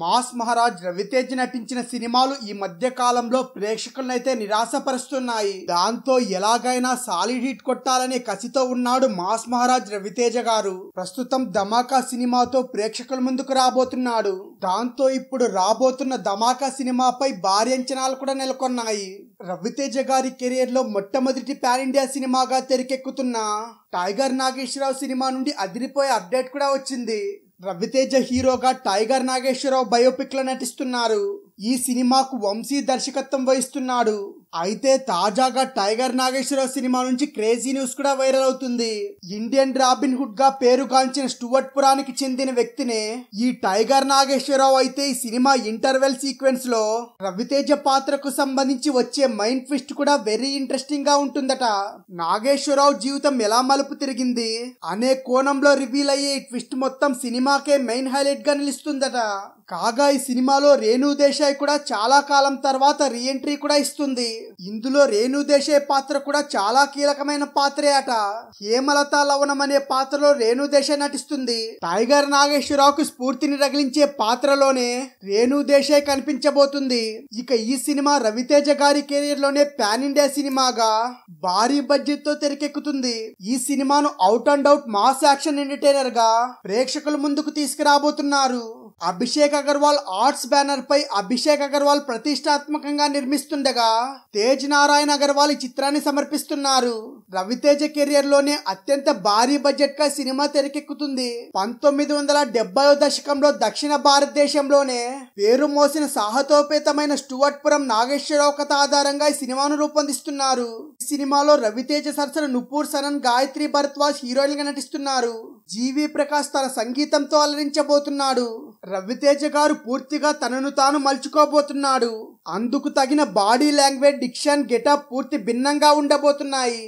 mass Maharaj Raviteja నటించిన సినిమాలు ఈ మధ్య కాలంలో ప్రేక్షకులనైతే నిరాశపరుస్తున్నాయి దాంతో ఎలాగైనా సాలిడ్ హిట్ కొట్టాలనే కసితో ఉన్నాడు మాస్ మహారాజ్ రవితేజ గారు ప్రస్తుతం ధమాకా సినిమాతో ప్రేక్షకుల ముందుకు రాబోతున్నాడు దాంతో ఇప్పుడు రాబోతున్న ధమాకా సినిమాపై భారీ అంచనాలు కూడా నెలకొన్నాయి రవితేజ గారి కెరీర్ లో మొట్టమొదటి పాన్ ఇండియా సినిమాగా తెరకెక్కుతున్న టైగర్ నాగేశ్వరరావు సినిమా నుండి అదిరిపోయే అప్డేట్ కూడా వచ్చింది రవితేజ హీరోగా టైగర్ నాగేశ్వరరావు బయోపిక్ లో నటిస్తున్నారు ఈ సినిమాకు వంశీ దర్శకత్వం వహిస్తున్నాడు అయితే తాజాగా టైగర్ నాగేశ్వరరావు సినిమా నుంచి క్రేజీ న్యూస్ కూడా వైరల్ అవుతుంది ఇండియన్ రాబిన్ హుడ్ గా పేరుగాంచిన స్టువర్ట్ పురానికి చెందిన వ్యక్తిని ఈ టైగర్ నాగేశ్వరరావు అయితే ఈ సినిమా ఇంటర్వెల్ సీక్వెన్స్ లో రవితేజ పాత్రకు సంబంధించి వచ్చే మైండ్ ట్విస్ట్ కూడా వెరీ ఇంట్రెస్టింగ్ గా ఉంటుందట నాగేశ్వరరావు జీవితం ఎలా మలుపు తిరిగింది అనే కోణంలో రివీల్ అయ్యే ఈ ట్విస్ట్ మొత్తం సినిమాకే మెయిన్ హైలైట్ గా నిలుస్తుందట కాగా ఈ సినిమాలో రేణు దేశాయ్ కూడా చాలా కాలం తర్వాత రీఎంట్రీ కూడా ఇస్తుంది ఇందులో రేణుదేశే పాత్ర కూడా చాలా కీలకమైన పాత్రే అట హేమలత లవణం అనే పాత్రలో రేణుదేశే నటిస్తుంది టైగర్ నాగేశ్వరరావుకు స్ఫూర్తిని రగిలించే పాత్రలోనే రేణుదేశే కనిపించబోతుంది ఇక ఈ సినిమా రవితేజ గారి కెరీర్ లోనే పాన్ ఇండియా సినిమాగా భారీ బడ్జెట్ తో తెరకెక్కుతుంది ఈ సినిమాను out and out mass action entertainer గా ప్రేక్షకుల ముందుకు తీసుకురాబోతున్నారు అభిషేక్ అగర్వాల్ ఆర్ట్స్ బ్యానర్ పై అభిషేక్ అగర్వాల్ ప్రతిష్టాత్మకంగా నిర్మిస్తుండగా తేజ్ నారాయణ్ అగర్వాల్ ఈ చిత్రాన్ని సమర్పిస్తున్నారు రవితేజ కెరియర్ లోనే అత్యంత భారీ బడ్జెట్ గా సినిమా తెరకెక్కుతుంది పంతొమ్మిది వందల డెబ్బై దశకంలో దక్షిణ భారతదేశంలోనే పేరు మోసిన సాహతోపేతమైన స్టువర్ట్పురం నాగేశ్వరరావు కథ ఆధారంగా ఈ సినిమాను రూపొందిస్తున్నారు ఈ సినిమాలో రవితేజ సరసన నుపూర్ సనన్ గాయత్రి భరద్వాజ్ హీరోయిన్ గా నటిస్తున్నారు జీవి ప్రకాష్ తన సంగీతంతో అలరించబోతున్నాడు రవితేజ గారు పూర్తిగా తనను తాను మలుచుకోబోతున్నాడు అందుకు తగిన బాడీ లాంగ్వేజ్ డిక్షన్ గెటప్ పూర్తి భిన్నంగా ఉండబోతున్నాయి